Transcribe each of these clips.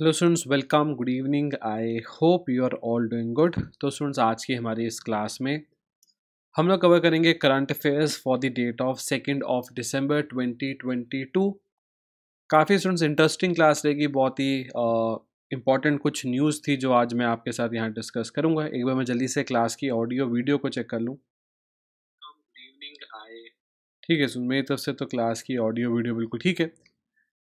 hello students welcome good evening I hope you are all doing good तो students आज की हमारी इस क्लास में हम लोग कवर करेंगे current affairs for the date of second of twenty 2022 काफ़ी स्टूडेंट्स इंटरेस्टिंग क्लास रहेगी बहुत ही इंपॉर्टेंट कुछ न्यूज़ थी जो आज मैं आपके साथ यहाँ डिस्कस करूँगा एक बार मैं जल्दी से क्लास की ऑडियो वीडियो को चेक कर लूँ गुड इवनिंग ठीक है सुन मेरी तरफ से तो क्लास की ऑडियो वीडियो बिल्कुल ठीक है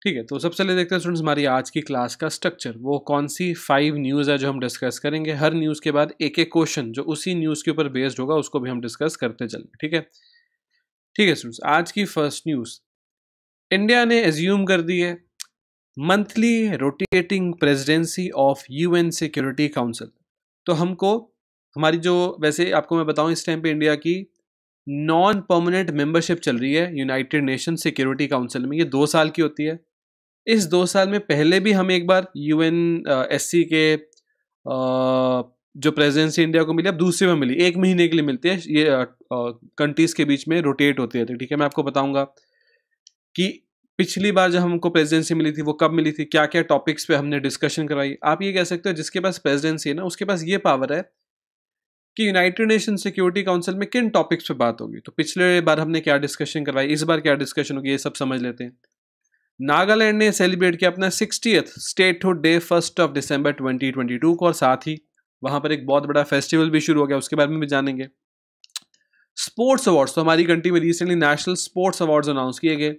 ठीक है तो सबसे पहले देखते हैं स्टूडेंट्स हमारी आज की क्लास का स्ट्रक्चर वो कौन सी फाइव न्यूज़ है जो हम डिस्कस करेंगे हर न्यूज़ के बाद एक एक क्वेश्चन जो उसी न्यूज़ के ऊपर बेस्ड होगा उसको भी हम डिस्कस करते चलेंगे ठीक है ठीक है स्टूडेंट्स आज की फर्स्ट न्यूज़ इंडिया ने एज्यूम कर दी है monthly rotating presidency of U security council तो हमको हमारी जो वैसे आपको मैं बताऊं इस टाइम पर इंडिया की नॉन परमानेंट मेंबरशिप चल रही है यूनाइटेड नेशन सिक्योरिटी काउंसिल में ये दो साल की होती है इस दो साल में पहले भी हम एक बार यू एन एस सी के आ, जो प्रेजिडेंसी इंडिया को मिली अब दूसरे में मिली एक महीने के लिए मिलती है ये कंट्रीज़ के बीच में रोटेट होती रहती है ठीक है मैं आपको बताऊंगा कि पिछली बार जब हमको प्रेजिडेंसी मिली थी वो कब मिली थी क्या क्या टॉपिक्स पे हमने डिस्कशन करवाई आप ये कह सकते हो जिसके पास प्रेजिडेंसी है ना उसके पास ये पावर है कि यूनाइटेड नेशन सिक्योरिटी काउंसिल में किन टॉपिक्स पे बात होगी तो पिछले बार हमने क्या डिस्कशन करवाई इस बार क्या डिस्कशन होगी ये सब समझ लेते हैं नागालैंड ने सेलिब्रेट किया अपना sixtieth statehood day first of December 2022 को और साथ ही वहाँ पर एक बहुत बड़ा फेस्टिवल भी शुरू हो गया उसके बारे में भी जानेंगे स्पोर्ट्स अवार्ड्स तो हमारी कंट्री में recently national sports awards announce किए गए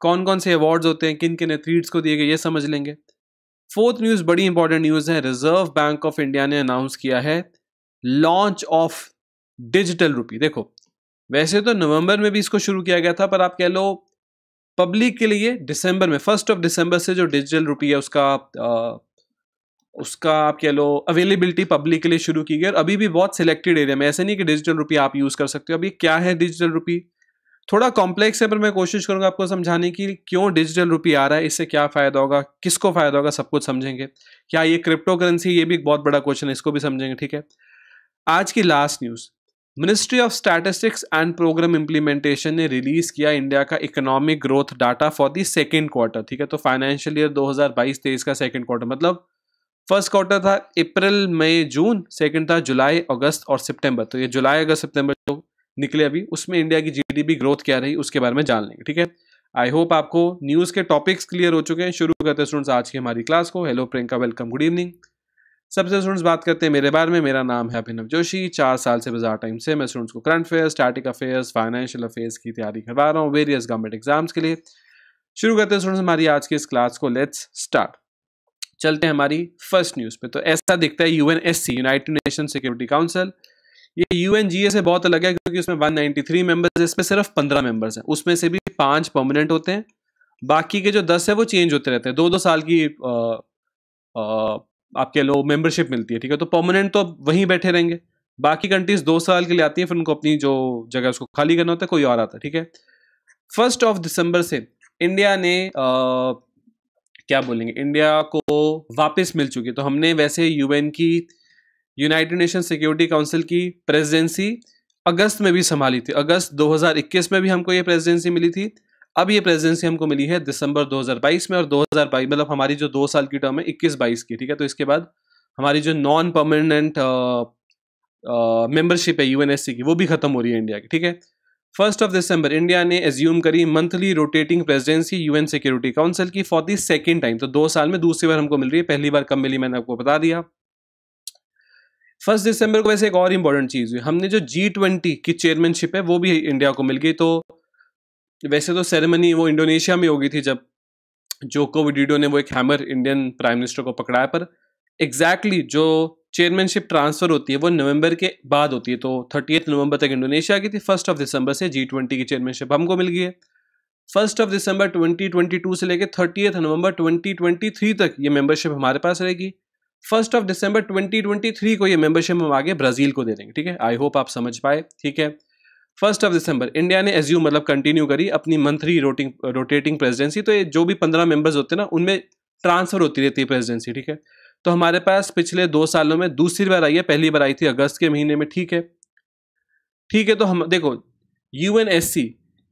कौन कौन से अवार्ड्स होते हैं किन किन एथलीट्स को दिए गए ये समझ लेंगे फोर्थ न्यूज़ बड़ी इंपॉर्टेंट न्यूज़ है रिजर्व बैंक ऑफ इंडिया ने अनाउंस किया है लॉन्च ऑफ डिजिटल रुपी देखो वैसे तो नवंबर में भी इसको शुरू किया गया था पर आप कह लो पब्लिक के लिए दिसंबर में फर्स्ट ऑफ दिसंबर से जो डिजिटल रुपी है उसका आ, उसका आप कह लो अवेलेबिलिटी पब्लिक के लिए शुरू की गई और अभी भी बहुत सिलेक्टेड एरिया में ऐसे नहीं कि डिजिटल रुपी आप यूज़ कर सकते हो अभी क्या है डिजिटल रुपी थोड़ा कॉम्प्लेक्स है पर मैं कोशिश करूँगा आपको समझाने की क्यों डिजिटल रुपी आ रहा है इससे क्या फ़ायदा होगा किसको फ़ायदा होगा सब कुछ समझेंगे क्या ये क्रिप्टो करेंसी ये भी एक बहुत बड़ा क्वेश्चन है इसको भी समझेंगे ठीक है आज की last news Ministry of statistics and programme implementation ने रिलीज़ किया इंडिया का economic growth data for the second quarter ठीक है तो फाइनेंशियल ईयर 2022-23 का सेकेंड क्वार्टर मतलब फर्स्ट क्वार्टर था अप्रैल मई जून सेकेंड था जुलाई अगस्त और सितंबर तो ये जुलाई अगस्त सितंबर जो तो निकले अभी उसमें इंडिया की जीडीपी ग्रोथ क्या रही उसके बारे में जान लेंगे ठीक है आई होप आपको न्यूज़ के टॉपिक्स क्लियर हो चुके हैं शुरू करते हैं स्टूडेंट्स आज की हमारी क्लास को hello Priyanka welcome good evening सबसे स्टूडेंट्स बात करते हैं मेरे बारे में मेरा नाम है अभिनव जोशी चार साल से बाजार टाइम से मैं स्टूडेंट्स को current affairs static affairs financial affairs की तैयारी करवा रहा हूँ वेरियस गवर्नमेंट एग्जाम्स के लिए शुरू करते हैं स्टूडेंट्स हमारी आज की इस क्लास को लेट्स स्टार्ट चलते हैं हमारी फर्स्ट न्यूज़ पे तो ऐसा दिखता है U United Nation Security Council ये यू से बहुत अलग है क्योंकि उसमें 193 मेंबर्स इसमें सिर्फ पंद्रह मेंबर्स हैं उसमें से भी पांच परमानेंट होते हैं बाकी के जो दस है वो चेंज होते रहते हैं दो दो साल की आ, आ, आप कह लो मेंबरशिप मिलती है ठीक है तो परमानेंट तो वहीं बैठे रहेंगे बाकी कंट्रीज दो साल के लिए आती हैं फिर उनको अपनी जो जगह उसको खाली करना होता है कोई और आता है ठीक है फर्स्ट ऑफ दिसंबर से इंडिया ने आ, क्या बोलेंगे इंडिया को वापस मिल चुकी है तो हमने वैसे यूएन की यूनाइटेड नेशन सिक्योरिटी काउंसिल की प्रेसिडेंसी अगस्त में भी संभाली थी अगस्त 2021 में भी हमको ये प्रेसिडेंसी मिली थी अब ये प्रेजिडेंसी हमको मिली है दिसंबर 2022 में और 2022 मतलब हमारी जो दो साल की टर्म है 21 बाईस की ठीक है तो इसके बाद हमारी जो नॉन परमानेंट मेंबरशिप है यूएनएससी की वो भी खत्म हो रही है इंडिया की ठीक है फर्स्ट ऑफ दिसंबर इंडिया ने एज्यूम करी monthly rotating presidency UN Security Council की फॉर दी सेकेंड टाइम तो दो साल में दूसरी बार हमको मिल रही है पहली बार कब मिली मैंने आपको बता दिया फर्स्ट दिसंबर को वैसे एक और इंपॉर्टेंट चीज़ हुई हमने जो जी ट्वेंटी की चेयरमैनशिप है वो भी इंडिया को मिल गई तो वैसे तो सेरेमनी वो इंडोनेशिया में होगी थी जब जोको विडिडो ने वो एक हैमर इंडियन प्राइम मिनिस्टर को पकड़ाया पर एग्जैक्टली exactly जो चेयरमैनशिप ट्रांसफ़र होती है वो नवंबर के बाद होती है तो थर्टी नवंबर तक इंडोनेशिया की थी फर्स्ट ऑफ दिसंबर से जी ट्वेंटी की चेयरमैनशिप हमको मिल गई है फर्स्ट ऑफ दिसंबर 2022 से लेकर थर्टी नवंबर 2023 तक ये मेंबरशिप हमारे पास रहेगी फर्स्ट ऑफ दिसंबर 2023 को ये मेंबरशिप हम आगे ब्राज़ील को दे देंगे ठीक है आई होप आप समझ पाए ठीक है फर्स्ट ऑफ दिसंबर इंडिया ने एज्यूम मतलब कंटिन्यू करी अपनी मंथली रोटिंग रोटेटिंग प्रेजिडेंसी तो ये जो भी पंद्रह मेंबर्स होते हैं ना उनमें ट्रांसफर होती रहती है प्रेजिडेंसी ठीक है तो हमारे पास पिछले दो सालों में दूसरी बार आई है पहली बार आई थी अगस्त के महीने में ठीक है ठीक है तो हम देखो यू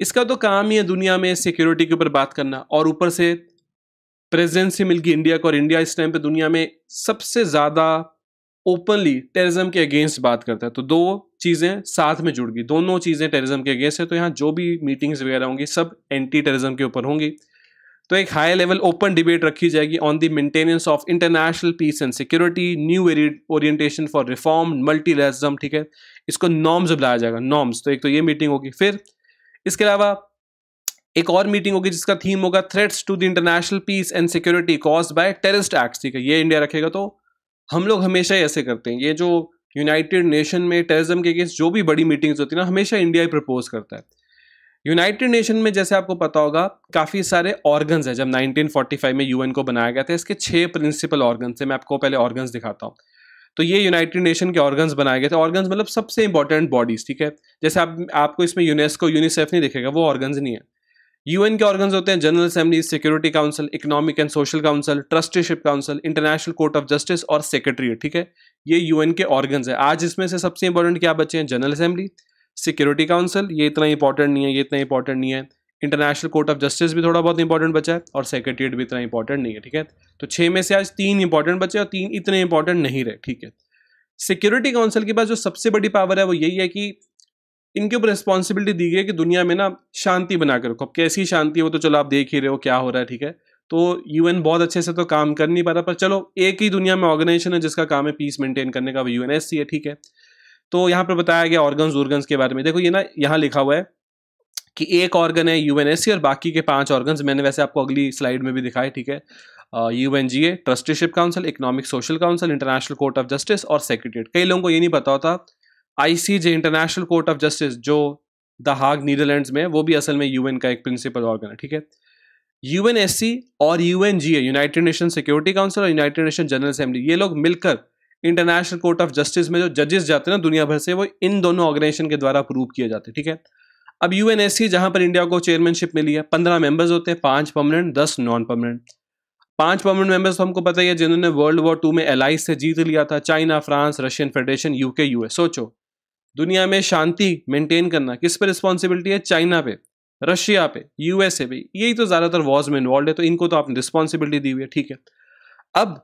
इसका तो काम ही है दुनिया में सिक्योरिटी के ऊपर बात करना और ऊपर से प्रेजिडेंसी मिल गई इंडिया को और इंडिया इस टाइम पर दुनिया में सबसे ज़्यादा ओपनली टेररिज्म के अगेंस्ट बात करता है तो दो चीज़ें साथ में जुड़ गई दोनों चीज़ें टेररिज्म के अगेंस्ट है तो यहाँ जो भी मीटिंग्स वगैरह होंगी सब एंटी टेररिज्म के ऊपर होंगी तो एक हाई लेवल ओपन डिबेट रखी जाएगी on the maintenance of international peace and security new orientation for reform multi ठीक है इसको नॉर्म्स बुलाया जाएगा नॉर्म्स तो एक तो ये मीटिंग होगी फिर इसके अलावा एक और मीटिंग होगी जिसका थीम होगा threats to the international peace and security cause by terrorist act ठीक है ये इंडिया रखेगा तो हम लोग हमेशा ही ऐसे करते हैं ये जो यूनाइटेड नेशन में टेररिज्म के केस जो भी बड़ी मीटिंग्स होती है ना हमेशा इंडिया ही प्रपोज करता है यूनाइटेड नेशन में जैसे आपको पता होगा काफ़ी सारे ऑर्गन्स हैं जब 1945 में यूएन को बनाया गया था इसके छः प्रिंसिपल ऑर्गन्स हैं मैं आपको पहले ऑर्गन्स दिखाता हूँ तो ये यूनाइटेड नेशन के ऑर्गन्स बनाए गए थे ऑर्गन्स मतलब सबसे इंपॉर्टेंट बॉडीज ठीक है जैसे आप आपको इसमें यूनेस्को यूनिसेफ नहीं दिखेगा वो ऑर्गन्स नहीं है यूएन के ऑर्गन्स होते हैं General Assembly Security Council Economic and Social Council Trusteeship Council International Court of Justice और सेक्रेटरी ठीक है ये यूएन के ऑर्गन्स है आज इसमें से सबसे इंपॉर्टेंट क्या बचे हैं जनरल असेंबली सिक्योरिटी काउंसिल ये इतना इंपॉर्टेंट नहीं है ये इतना इंपॉर्टेंट नहीं है इंटरनेशनल कोर्ट ऑफ जस्टिस भी थोड़ा बहुत इंपॉर्टेंट बचा है और सेक्रेटरीट भी इतना इंपॉर्टेंट नहीं है ठीक है तो छः में से आज तीन इंपॉर्टेंट बचे और तीन इतने इंपॉर्टेंट नहीं रहे ठीक है सिक्योरिटी काउंसिल के पास जो सबसे बड़ी पावर है वो यही है कि इनके ऊपर रिस्पॉन्सिबिलिटी दी गई है कि दुनिया में ना शांति बना रखो अब कैसी शांति है वो तो चलो आप देख ही रहे हो क्या हो रहा है ठीक है तो यूएन बहुत अच्छे से तो काम कर नहीं पा रहा पर चलो एक ही दुनिया में ऑर्गेनाइजेशन है जिसका काम है पीस मेंटेन करने का वो यू है ठीक है तो यहाँ पर बताया गया ऑर्गन्स ऑर्गन्स के बारे में देखो ये ना यहाँ लिखा हुआ है कि एक ऑर्गन है यू और बाकी के पांच ऑर्गन्स मैंने वैसे आपको अगली स्लाइड में भी दिखाए ठीक है U N G A Trusteeship Council Economic Social Council International Court of Justice और सेक्रेटरीट कई लोगों को ये नहीं पता होता ICJ International Court of Justice जो द हाग नीदरलैंड्स में वो भी असल में यूएन का एक प्रिंसिपल ऑर्गन है ठीक है यूएनएससी और UNGA United Nation Security Council और यूनाइटेड नेशन जनरल असेंबली ये लोग मिलकर इंटरनेशनल कोर्ट ऑफ जस्टिस में जो जजेस जाते हैं ना दुनिया भर से वो इन दोनों ऑर्गेनाइजेशन के द्वारा अप्रूव किए जाते हैं ठीक है अब यू एन जहां पर इंडिया को चेयरमैनशिप मिली है पंद्रह मेंबर्स होते हैं पांच परमानेंट दस नॉन परमानेंट पांच परमानेंट मेंबर्स तो हमको पता ही है जिन्होंने वर्ल्ड वॉर टू में एलाइज से जीत लिया था China France Russian Federation UK US सोचो दुनिया में शांति मेंटेन करना किस पे रिस्पॉन्सिबिलिटी है चाइना पे रशिया पे यूएसए पे यही तो ज़्यादातर वॉर्स में इन्वॉल्व है तो इनको तो आपने रिस्पॉन्सिबिलिटी दी हुई है ठीक है अब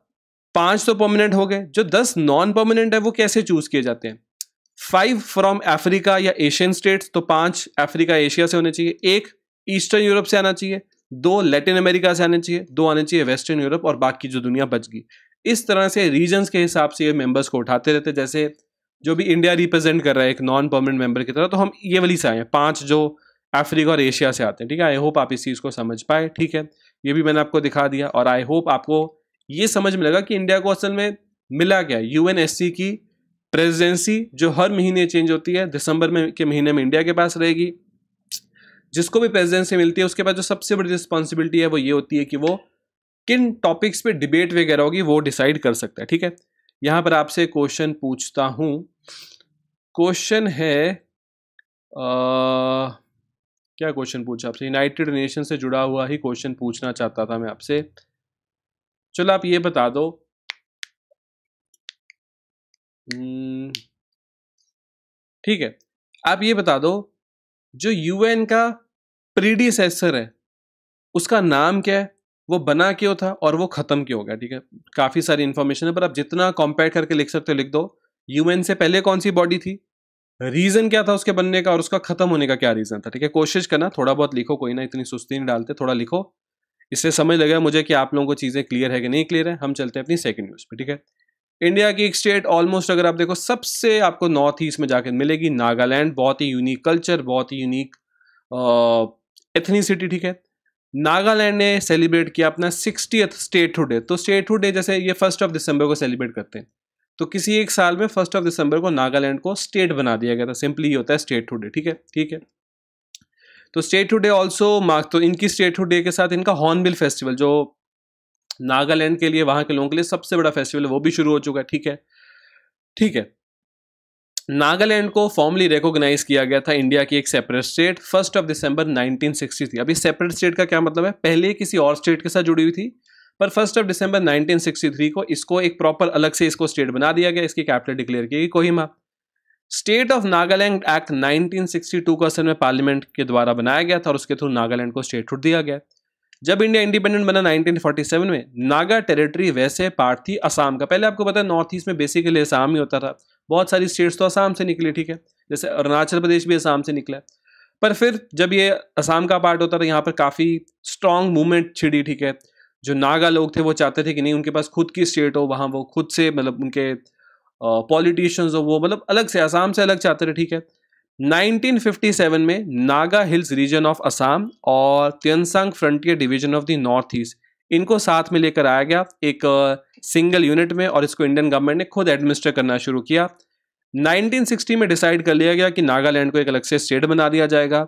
पांच तो परमानेंट हो गए जो दस नॉन परमानेंट है वो कैसे चूज किए जाते हैं फाइव फ्रॉम अफ्रीका या एशियन स्टेट्स तो पांच अफ्रीका एशिया से होने चाहिए एक ईस्टर्न यूरोप से आना चाहिए दो लैटिन अमेरिका से आने चाहिए दो आने चाहिए वेस्टर्न यूरोप और बाकी जो दुनिया बच गई इस तरह से रीजन्स के हिसाब से ये मेंबर्स को उठाते रहते जैसे जो भी इंडिया रिप्रेजेंट कर रहा है एक नॉन परमानेंट मेंबर की तरह तो हम ये वाली से आए हैं पांच जो अफ्रीका और एशिया से आते हैं ठीक है आई होप आप इस चीज़ को समझ पाए ठीक है ये भी मैंने आपको दिखा दिया और आई होप आपको ये समझ में लगा कि इंडिया को असल में मिला क्या यू की प्रेजिडेंसी जो हर महीने चेंज होती है दिसंबर में के महीने में इंडिया के पास रहेगी जिसको भी प्रेजिडेंसी मिलती है उसके पास जो सबसे बड़ी रिस्पॉन्सिबिलिटी है वो ये होती है कि वो किन टॉपिक्स पे डिबेट वगैरह होगी वो डिसाइड कर सकता है ठीक है यहाँ पर आपसे क्वेश्चन पूछता हूँ क्वेश्चन है आ, क्या क्वेश्चन पूछा आपसे यूनाइटेड नेशन से जुड़ा हुआ ही क्वेश्चन पूछना चाहता था मैं आपसे चलो आप ये बता दो हम्म, ठीक है आप ये बता दो जो यूएन का प्रीडिसेसर है उसका नाम क्या है वो बना क्यों था और वो ख़त्म क्यों हो गया ठीक है काफ़ी सारी इन्फॉर्मेशन है पर आप जितना कंपेयर करके लिख सकते हो लिख दो यूएन से पहले कौन सी बॉडी थी रीज़न क्या था उसके बनने का और उसका ख़त्म होने का क्या रीज़न था ठीक है कोशिश करना थोड़ा बहुत लिखो कोई ना इतनी सुस्ती नहीं डालते थोड़ा लिखो इससे समझ लगेगा मुझे कि आप लोगों को चीज़ें क्लियर है कि नहीं क्लियर है हम चलते हैं अपनी सेकंड न्यूज़ पे ठीक है इंडिया की एक स्टेट ऑलमोस्ट अगर आप देखो सबसे आपको नॉर्थ ईस्ट में जाकर मिलेगी नागालैंड बहुत ही यूनिक कल्चर बहुत ही यूनिक एथनीसिटी ठीक है नागालैंड ने सेलिब्रेट किया अपना सिक्सटी स्टेटहुड डे तो स्टेटहुड डे जैसे ये फर्स्ट ऑफ दिसंबर को सेलिब्रेट करते हैं तो किसी एक साल में फर्स्ट ऑफ दिसंबर को नागालैंड को स्टेट बना दिया गया था सिंपली ये होता है स्टेटहुड डे ठीक है ठीक है तो स्टेटहुड डे ऑल्सो मार्क तो इनकी स्टेटहुड डे के साथ इनका हॉर्नबिल फेस्टिवल जो नागालैंड के लिए वहाँ के लोगों के लिए सबसे बड़ा फेस्टिवल है वो भी शुरू हो चुका है ठीक है ठीक है नागालैंड को फॉर्मली रिकॉग्नाइज किया गया था इंडिया की एक separate state first of December sixty थी अभी सेपरेट स्टेट का क्या मतलब है पहले किसी और स्टेट के साथ जुड़ी हुई थी पर फर्स्ट ऑफ दिसंबर 1963 को इसको एक प्रॉपर अलग से इसको स्टेट बना दिया गया इसकी कैपिटल डिक्लेयर की गई Kohima state of Nagaland act 1962 को असल में पार्लियामेंट के द्वारा बनाया गया था और उसके थ्रू नागालैंड को स्टेट छूट दिया गया जब इंडिया इंडिपेंडेंट बना 1947 में नागा टेरिटरी वैसे पार्ट थी असम का पहले आपको पता है नॉर्थ ईस्ट में बेसिकली असम ही होता था बहुत सारी स्टेट्स तो आसाम से निकली ठीक है जैसे अरुणाचल प्रदेश भी आसाम से निकला पर फिर जब ये आसाम का पार्ट होता था तो यहाँ पर काफ़ी स्ट्रॉन्ग मूवमेंट छिड़ी ठीक है जो नागा लोग थे वो चाहते थे कि नहीं उनके पास खुद की स्टेट हो वहाँ वो खुद से मतलब उनके पॉलिटिशियंस हो वो मतलब अलग से आसाम से अलग चाहते थे ठीक है 1957 में Naga hills region of Assam और Tuensang frontier division of the north east इनको साथ में लेकर आया गया एक सिंगल यूनिट में और इसको इंडियन गवर्नमेंट ने खुद एडमिनिस्टर करना शुरू किया 1960 में डिसाइड कर लिया गया कि नागालैंड को एक अलग से स्टेट बना दिया जाएगा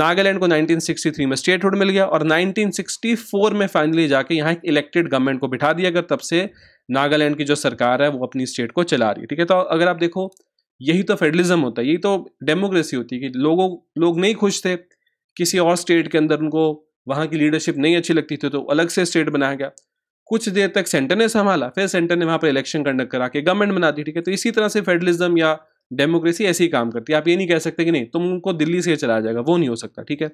नागालैंड को 1963 में स्टेटहुड मिल गया और 1964 में फाइनली जाके यहाँ एक इलेक्टेड गवर्नमेंट को बिठा दिया गया तब से नागालैंड की जो सरकार है वो अपनी स्टेट को चला रही है ठीक है तो अगर आप देखो यही तो फेडरलिज्म होता है यही तो डेमोक्रेसी होती है कि लोगों लोग नहीं खुश थे किसी और स्टेट के अंदर उनको वहाँ की लीडरशिप नहीं अच्छी लगती थी तो अलग से स्टेट बनाया गया कुछ देर तक सेंटर ने संभाला फिर सेंटर ने वहाँ पर इलेक्शन कंडक्ट करा के गवर्नमेंट बना दी ठीक है तो इसी तरह से फेडरलिज्म या डेमोक्रेसी ऐसे ही काम करती है आप ये नहीं कह सकते कि नहीं तुमको दिल्ली से चलाया जाएगा वो नहीं हो सकता ठीक है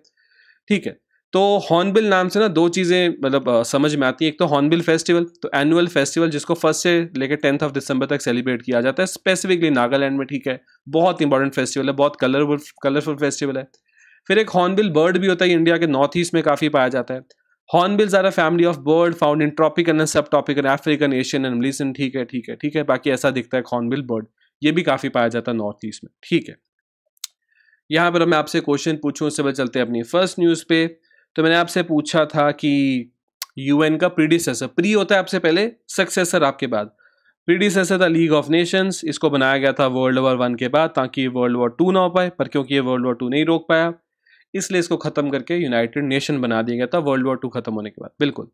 ठीक है तो हॉर्नबिल नाम से ना दो चीज़ें मतलब समझ में आती है एक तो हॉर्नबिल फेस्टिवल तो एनुअल फेस्टिवल जिसको फर्स्ट से लेकर टेंथ ऑफ दिसंबर तक सेलिब्रेट किया जाता है स्पेसिफिकली नागालैंड में ठीक है बहुत इंपॉर्टेंट फेस्टिवल है बहुत कलरफुल कलरफुल फेस्टिवल है फिर एक हॉर्नबिल बर्ड भी होता है इंडिया के नॉर्थ ईस्ट में काफ़ी पाया जाता है hornbills are a family of bird found in tropical and sub tropical African Asian and Melanesian ठीक है ठीक है ठीक है बाकी ऐसा दिखता है हॉर्नबिल बर्ड ये भी काफ़ी पाया जाता है नॉर्थ ईस्ट में ठीक है यहाँ पर मैं आपसे क्वेश्चन पूछूँ उससे पहले चलते हैं अपनी फर्स्ट न्यूज़ पे तो मैंने आपसे पूछा था कि यूएन का प्रीडिसेसर प्री होता है आपसे पहले सक्सेसर आपके बाद प्रीडिसेसर था लीग ऑफ नेशंस इसको बनाया गया था वर्ल्ड वॉर वन के बाद ताकि वर्ल्ड वॉर टू ना हो पाए पर क्योंकि ये वर्ल्ड वॉर टू नहीं रोक पाया इसलिए इसको ख़त्म करके यूनाइटेड नेशन बना दिया गया था वर्ल्ड वॉर टू ख़त्म होने के बाद बिल्कुल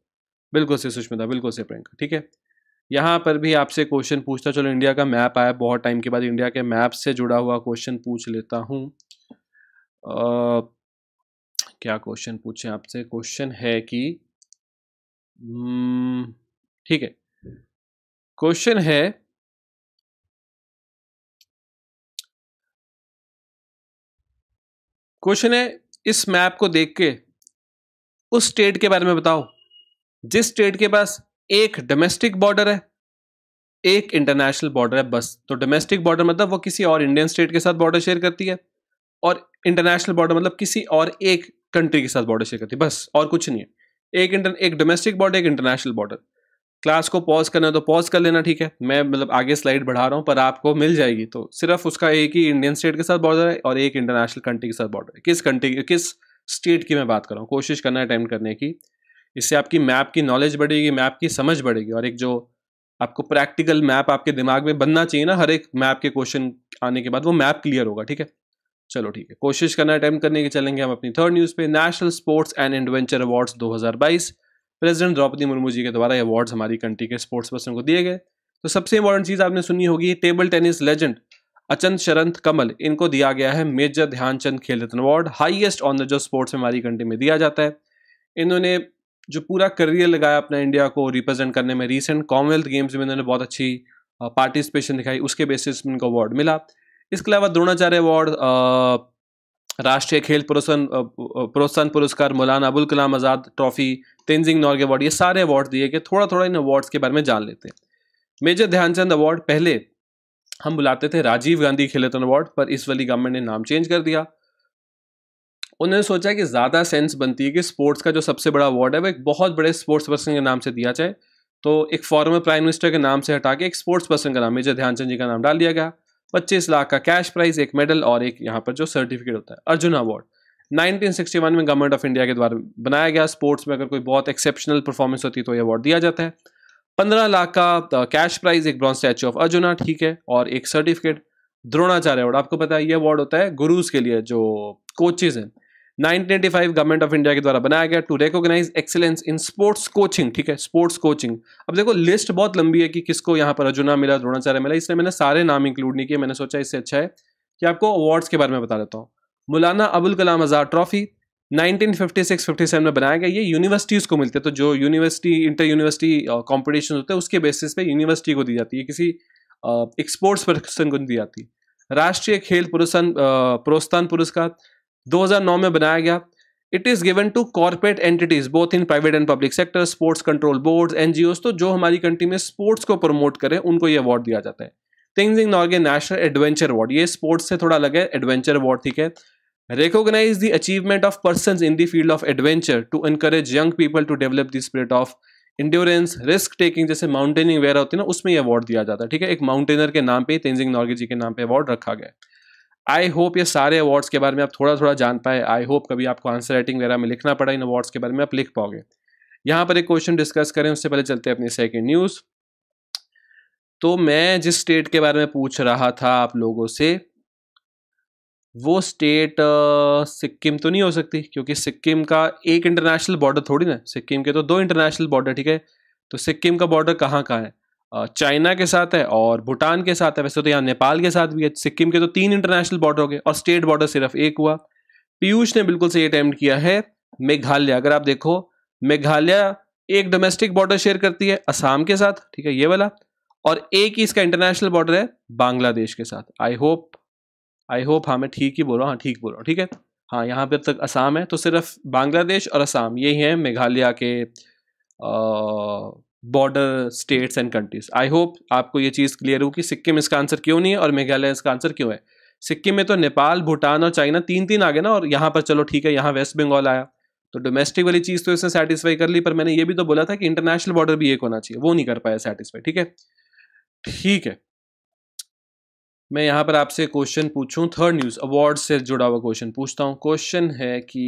बिल्कुल से सुष्मिता बिल्कुल से प्रियंका ठीक है यहाँ पर भी आपसे क्वेश्चन पूछता चलो इंडिया का मैप आया बहुत टाइम के बाद इंडिया के मैप से जुड़ा हुआ क्वेश्चन पूछ लेता हूँ क्या क्वेश्चन पूछे आपसे क्वेश्चन है कि हम्म, ठीक है क्वेश्चन है क्वेश्चन है इस मैप को देख के उस स्टेट के बारे में बताओ जिस स्टेट के पास एक डोमेस्टिक बॉर्डर है एक इंटरनेशनल बॉर्डर है बस तो डोमेस्टिक बॉर्डर मतलब वो किसी और इंडियन स्टेट के साथ बॉर्डर शेयर करती है और इंटरनेशनल बॉर्डर मतलब किसी और एक कंट्री के साथ बॉर्डर शेयर करती है बस और कुछ नहीं है एक इंटर एक डोमेस्टिक बॉर्डर एक इंटरनेशनल बॉर्डर क्लास को पॉज करना है तो पॉज कर लेना ठीक है मैं मतलब आगे स्लाइड बढ़ा रहा हूँ पर आपको मिल जाएगी तो सिर्फ उसका एक ही इंडियन स्टेट के साथ बॉर्डर है और एक इंटरनेशनल कंट्री के साथ बॉर्डर है किस कंट्री किस स्टेट की मैं बात कर रहा हूँ कोशिश करना अटैम्प्ट करने की इससे आपकी मैप की नॉलेज बढ़ेगी मैप की समझ बढ़ेगी और एक जो आपको प्रैक्टिकल मैप आपके दिमाग में बनना चाहिए ना हर एक मैप के क्वेश्चन आने के बाद वो मैप क्लियर होगा ठीक है चलो ठीक है कोशिश करना अटैम्प्ट करने की चलेंगे हम अपनी थर्ड न्यूज़ पे national sports and adventure awards 2022 president Droupadi Murmu ji के द्वारा अवार्ड्स हमारी कंट्री के स्पोर्ट्स पर्सन को दिए गए तो सबसे इंपॉर्टेंट चीज़ आपने सुनी होगी table tennis legend Achanta Sharath Kamal इनको दिया गया है Major Dhyanchand Khel Ratna award highest honour जो स्पोर्ट्स में हमारी कंट्री में दिया जाता है इन्होंने जो पूरा करियर लगाया अपना इंडिया को रिप्रेजेंट करने में रिसेंट कॉमनवेल्थ गेम्स में इन्होंने बहुत अच्छी पार्टिसिपेशन दिखाई उसके बेसिस में इनको अवार्ड मिला इसके अलावा द्रोणाचार्य अवार्ड राष्ट्रीय खेल प्रोत्साहन प्रोत्साहन पुरस्कार मौलाना अबुल कलाम आज़ाद ट्रॉफी तेंजिंग नॉर्ग अवार्ड ये सारे अवार्ड दिए गए थोड़ा थोड़ा इन अवार्ड्स के बारे में जान लेते हैं मेजर ध्यानचंद अवार्ड पहले हम बुलाते थे राजीव गांधी खेल रत्न अवार्ड पर इस वाली गवर्नमेंट ने नाम चेंज कर दिया उन्होंने सोचा कि ज़्यादा सेंस बनती है कि स्पोर्ट्स का जो सबसे बड़ा अवार्ड है वो एक बहुत बड़े स्पोर्ट्स पर्सन के नाम से दिया जाए तो एक फॉर्मर प्राइम मिनिस्टर के नाम से हटा के एक स्पोर्ट्स पर्सन का नाम मेजर ध्यानचंद जी का नाम डाल दिया गया पच्चीस लाख का कैश प्राइज एक मेडल और एक यहाँ पर जो सर्टिफिकेट होता है अर्जुन अवार्ड 1961 में गवर्नमेंट ऑफ इंडिया के द्वारा बनाया गया स्पोर्ट्स में अगर कोई बहुत एक्सेप्शनल परफॉर्मेंस होती है तो ये अवार्ड दिया जाता है पंद्रह लाख का कैश uh, प्राइज एक ब्रॉन्ज स्टैचू ऑफ अर्जुना ठीक है और एक सर्टिफिकेट द्रोणाचार्य अवार्ड आपको पता है ये अवार्ड होता है गुरुज के लिए जो कोचेज हैं 1985 गवर्नमेंट ऑफ इंडिया के द्वारा बनाया गया to recognise excellence in sports coaching ठीक है स्पोर्ट्स कोचिंग अब देखो लिस्ट बहुत लंबी है कि किसको यहाँ पर अर्जुना मिला द्रोणाचार्य मिला इसलिए मैंने सारे नाम इंक्लूड नहीं किए मैंने सोचा इससे अच्छा है कि आपको अवार्ड्स के बारे में बता देता हूँ मौलाना अबुल कलाम आज़ाद ट्रॉफ़ी 1956-57 में बनाया गया ये यूनिवर्सिटीज़ को मिलते हैं तो जो यूनिवर्सिटी इंटर यूनिवर्सिटी कॉम्पिटिशन होते हैं उसके बेसिस पे यूनिवर्सिटी को दी जाती है किसी एक स्पोर्ट्स पर्सन को दी जाती है राष्ट्रीय खेल पुरस्कार uh, प्रोत्साहन पुरस्कार 2009 में बनाया गया it is given to corporate entities both in private and public sector sports control board एन तो जो हमारी कंट्री में स्पोर्ट्स को प्रमोट करें उनको ये अवार्ड दिया जाता है थिंग्स नॉर्गे नेशनल एडवेंचर अवार्ड ये स्पोर्ट्स से थोड़ा अलग है एडवेंचर अवार्ड ठीक है recognize the achievement of persons in the field of adventure to encourage young people to develop the spirit of endurance risk taking जैसे माउंटेनिंग वगैरह होती है ना उसमें अवार्ड दिया जाता है ठीक है एक माउंटेनर के नाम पे तेंजिंग नॉर्गे जी के नाम पे अवार्ड रखा गया आई होप ये सारे अवार्ड्स के बारे में आप थोड़ा थोड़ा जान पाए आई होप कभी आपको आंसर राइटिंग वगैरह में लिखना पड़ा इन अवार्ड्स के बारे में आप लिख पाओगे यहाँ पर एक क्वेश्चन डिस्कस करें उससे पहले चलते हैं अपनी सेकेंड न्यूज़ तो मैं जिस स्टेट के बारे में पूछ रहा था आप लोगों से वो स्टेट uh, सिक्किम तो नहीं हो सकती क्योंकि सिक्किम का एक इंटरनेशनल बॉर्डर थोड़ी ना सिक्किम के तो दो इंटरनेशनल बॉर्डर ठीक है तो सिक्किम का बॉर्डर कहाँ कहाँ है चाइना uh, के साथ है और भूटान के साथ है वैसे तो यहाँ नेपाल के साथ भी है सिक्किम के तो तीन इंटरनेशनल बॉर्डर हो गए और स्टेट बॉर्डर सिर्फ एक हुआ पीयूष ने बिल्कुल सही अटैम्प्ट किया है मेघालय अगर आप देखो मेघालय एक डोमेस्टिक बॉर्डर शेयर करती है असम के साथ ठीक है ये वाला और एक ही इसका इंटरनेशनल बॉर्डर है बांग्लादेश के साथ आई होप आई होप हाँ मैं ठीक ही बोल रहा हूँ हाँ ठीक बोल रहा हूँ ठीक है हाँ यहाँ पे अब तक असम है तो सिर्फ बांग्लादेश और असम यही हैं मेघालय के border states and countries I hope आपको ये चीज़ क्लियर हो कि सिक्किम इसका आंसर क्यों नहीं है और मेघालय इसका आंसर क्यों है सिक्किम में तो नेपाल भूटान और चाइना तीन तीन आ गए ना और यहाँ पर चलो ठीक है यहाँ वेस्ट बंगाल आया तो डोमेस्टिक वाली चीज़ तो इसने सेटिस्फाई कर ली पर मैंने ये भी तो बोला था कि इंटरनेशनल बॉर्डर भी एक होना चाहिए वो नहीं कर पाया सेटिस्फाई ठीक है ठीक है मैं यहाँ पर आपसे क्वेश्चन पूछूं थर्ड न्यूज़ अवार्ड से जुड़ा हुआ क्वेश्चन पूछता हूँ क्वेश्चन है कि